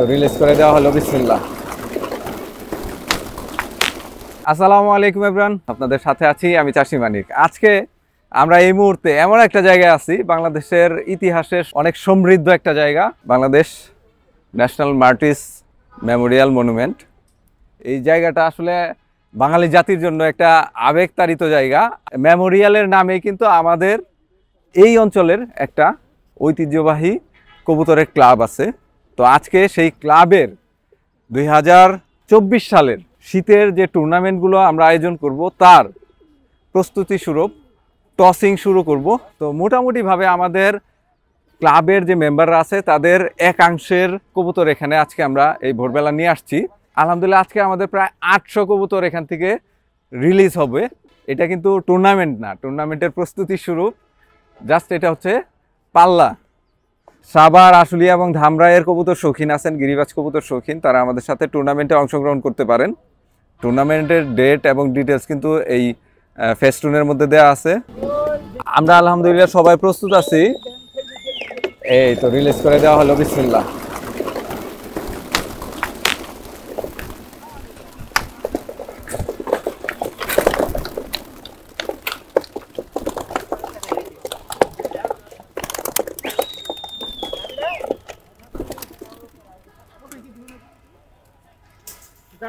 তো রিলিজ করে দেওয়া হলো বিসমিল্লা আসসালামু আলাইকুম ইমরান আপনাদের সাথে আছি আমি চাষি মানিক আজকে আমরা এই মুহূর্তে এমন একটা জায়গায় আছি বাংলাদেশের ইতিহাসের অনেক সমৃদ্ধ একটা জায়গা Bangladesh national martyrs memorial monument এই জায়গাটা আসলে বাঙালি জাতির জন্য একটা আবেগতাড়িত জায়গা মেমোরিয়ালের নামে কিন্তু আমাদের এই অঞ্চলের একটা ঐতিহ্যবাহী কবুতরের ক্লাব আছে তো আজকে সেই ক্লাবের দুই সালের শীতের যে টুর্নামেন্টগুলো আমরা আয়োজন করব তার প্রস্তুতি স্বরূপ টসিং শুরু করব তো মোটামুটিভাবে আমাদের ক্লাবের যে মেম্বাররা আছে তাদের একাংশের কবুতর এখানে আজকে আমরা এই ভোরবেলা নিয়ে আসছি আলহামদুলিল্লাহ আজকে আমাদের প্রায় আটশো কবুতর এখান থেকে রিলিজ হবে এটা কিন্তু টুর্নামেন্ট না টুর্নামেন্টের প্রস্তুতি স্বরূপ জাস্ট এটা হচ্ছে পাল্লা সাবার আশুলিয়া এবং ধামরায়ের কবুতর শৌখিন আছেন গিরিবাজ কবুতর শৌখিন তারা আমাদের সাথে টুর্নামেন্টে অংশগ্রহণ করতে পারেন টুর্নামেন্টের ডেট এবং ডিটেলস কিন্তু এই ফেস্টুনের মধ্যে দেয়া আছে আমরা আলহামদুলিল্লাহ সবাই প্রস্তুত আছি এই তো রিলিজ করে দেওয়া হলো বিসমুল্লাহ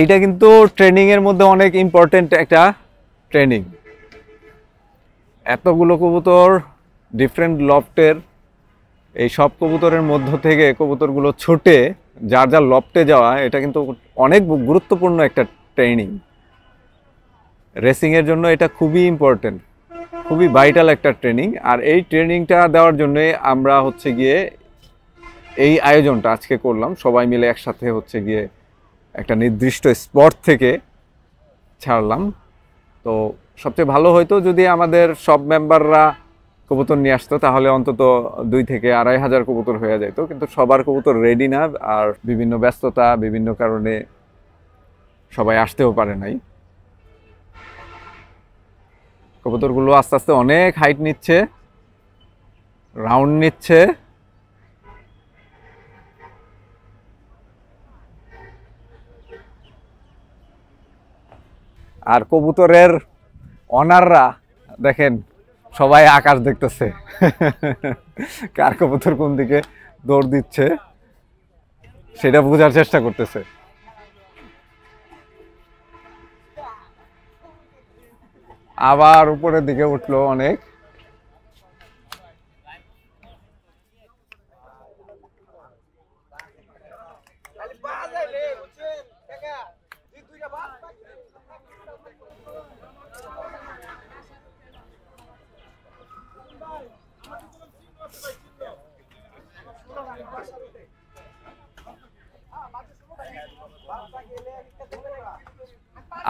এইটা কিন্তু ট্রেনিংয়ের মধ্যে অনেক ইম্পর্টেন্ট একটা ট্রেনিং এতগুলো কবুতর ডিফারেন্ট লফটের এই সব কবুতরের মধ্য থেকে কবুতরগুলো ছোটে যার যার লফটে যাওয়া এটা কিন্তু অনেক গুরুত্বপূর্ণ একটা ট্রেনিং রেসিংয়ের জন্য এটা খুবই ইম্পর্টেন্ট খুবই ভাইটাল একটা ট্রেনিং আর এই ট্রেনিংটা দেওয়ার জন্যে আমরা হচ্ছে গিয়ে এই আয়োজনটা আজকে করলাম সবাই মিলে একসাথে হচ্ছে গিয়ে একটা নির্দিষ্ট স্পট থেকে ছাড়লাম তো সবচেয়ে ভালো হয়তো যদি আমাদের সব মেম্বাররা কবুতর নিয়ে আসতো তাহলে অন্তত দুই থেকে আড়াই হাজার কবুতর হয়ে যেত কিন্তু সবার কবুতর রেডি না আর বিভিন্ন ব্যস্ততা বিভিন্ন কারণে সবাই আসতেও পারে নাই কবুতরগুলো আস্তে আস্তে অনেক হাইট নিচ্ছে রাউন্ড নিচ্ছে আর কবুতরের অনাররা দেখেন সবাই আকাশ দেখতেছে কার কবুতর কোন দিকে দৌড় দিচ্ছে সেটা বোঝার চেষ্টা করতেছে আবার উপরের দিকে উঠলো অনেক দুইটা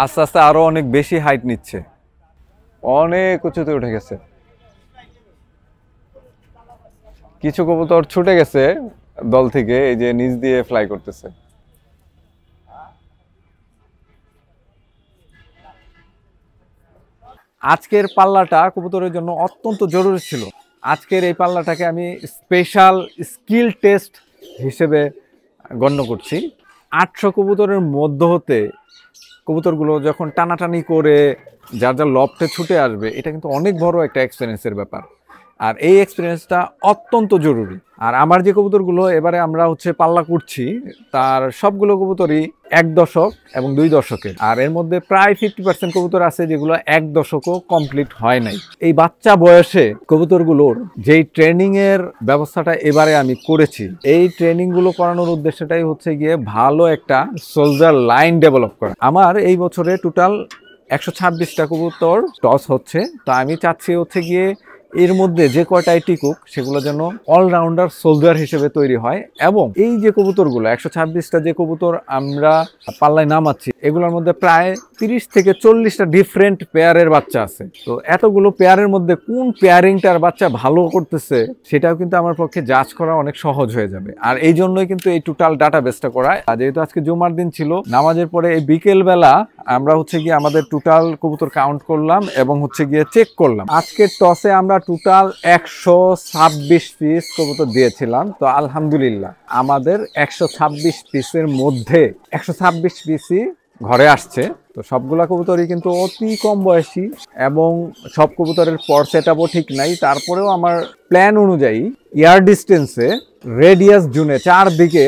আস্তে আস্তে আরো অনেক বেশি হাইট নিচ্ছে অনেক উঁচুতে উঠে গেছে কিছু কবুতর ছুটে গেছে দল থেকে এই যে নিচ দিয়ে ফ্লাই করতেছে আজকের পাল্লাটা কবুতরের জন্য অত্যন্ত জরুরি ছিল আজকের এই পাল্লাটাকে আমি স্পেশাল স্কিল টেস্ট হিসেবে গণ্য করছি আটশো কবুতরের মধ্য হতে কবুতরগুলো যখন টানাটানি করে যার যার লপটে ছুটে আসবে এটা কিন্তু অনেক বড় একটা এক্সপিরিয়েন্সের ব্যাপার আর এই এক্সপিরিয়েন্সটা অত্যন্ত জরুরি আর আমার যে কবুতরগুলো এবারে আমরা হচ্ছে পাল্লা করছি তার সবগুলো কবুতরই এক দশক এবং দুই দশকের আর এর মধ্যে প্রায় ফিফটি পার্সেন্ট কবুতর আছে যেগুলো এক দশকও কমপ্লিট হয় নাই এই বাচ্চা বয়সে কবুতরগুলোর যেই ট্রেনিংয়ের ব্যবস্থাটা এবারে আমি করেছি এই ট্রেনিংগুলো করানোর উদ্দেশ্যটাই হচ্ছে গিয়ে ভালো একটা সোলজার লাইন ডেভেলপ করা আমার এই বছরে টোটাল একশো ছাব্বিশটা কবুতর টস হচ্ছে তা আমি চাচ্ছি হচ্ছে গিয়ে এর মধ্যে যে কয়টাই টিকুক সেগুলো যেন অলরাউন্ডার সোলজার হিসেবে তৈরি হয় এবং এই যে কবুতরগুলো একশো ছাব্বিশটা যে কবুতর আমরা পাল্লায় নামাচ্ছি এগুলোর মধ্যে প্রায় তিরিশ থেকে চল্লিশটা ডিফারেন্ট পেয়ারের বাচ্চা আছে তো এতগুলো পেয়ারের মধ্যে কোন পেয়ারিংটার বাচ্চা ভালো করতেছে সেটাও কিন্তু আমার পক্ষে জাজ করা অনেক সহজ হয়ে যাবে আর এই জন্যই কিন্তু এই টোটাল ডাটা বেসটা করায় যেহেতু আজকে জুমার দিন ছিল নামাজের পরে এই বিকেলবেলা আমরা হচ্ছে গিয়ে আমাদের টোটাল কবুতর কাউন্ট করলাম এবং হচ্ছে গিয়ে চেক করলাম আজকের টসে আমরা টোটাল একশো ছাব্বিশ পিস কবুতর দিয়েছিলাম তো আলহামদুলিল্লাহ আমাদের একশো ছাব্বিশ পিসের মধ্যে একশো ছাব্বিশ পিসই ঘরে আসছে তো সবগুলা কবুতরই কিন্তু অতি কম বয়সী এবং সব কবুতরের পর সেট ঠিক নাই তারপরেও আমার প্ল্যান অনুযায়ী এয়ার ডিস্টেন্সে রেডিয়াস জুনে চারদিকে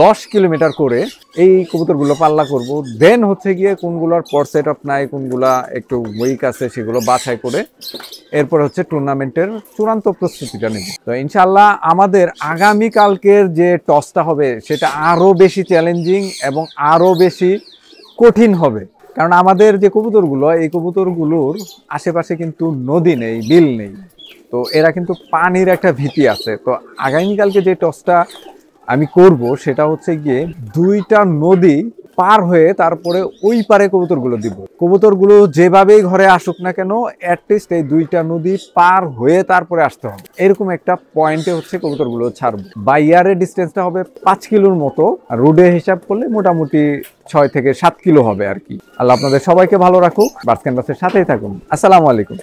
দশ কিলোমিটার করে এই কবুতরগুলো পাল্লা করব দেন হচ্ছে গিয়ে কোনগুলোর পর সেট আপ নাই কোনগুলা একটু উইক আছে সেগুলো বাছাই করে এরপর হচ্ছে টুর্নামেন্টের চূড়ান্ত প্রস্তুতিটা নেব তো ইনশাল্লাহ আমাদের আগামীকালকের যে টসটা হবে সেটা আরও বেশি চ্যালেঞ্জিং এবং আরও বেশি কঠিন হবে কারণ আমাদের যে কবুতরগুলো এই কবুতরগুলোর আশেপাশে কিন্তু নদী নেই বিল নেই তো এরা কিন্তু পানির একটা ভীতি আছে তো আগামীকালকে যে টসটা আমি করব সেটা হচ্ছে গিয়ে দুইটা নদী পার হয়ে তারপরে ওই পারে কবুতরগুলো দিব কবুতরগুলো যেভাবেই ঘরে আসুক না কেন অ্যাটলিস্ট এই দুইটা নদী পার হয়ে তারপরে আসতে হবে এরকম একটা পয়েন্টে হচ্ছে কবুতরগুলো ছাড়বো বাইয়ারের ডিস্টেন্সটা হবে পাঁচ কিলোর মতো আর রোডে হিসাব করলে মোটামুটি ছয় থেকে সাত কিলো হবে আর কি আল্লাহ আপনাদের সবাইকে ভালো রাখুক বাস ক্যানভাসের সাথেই থাকুন আসসালামু আলাইকুম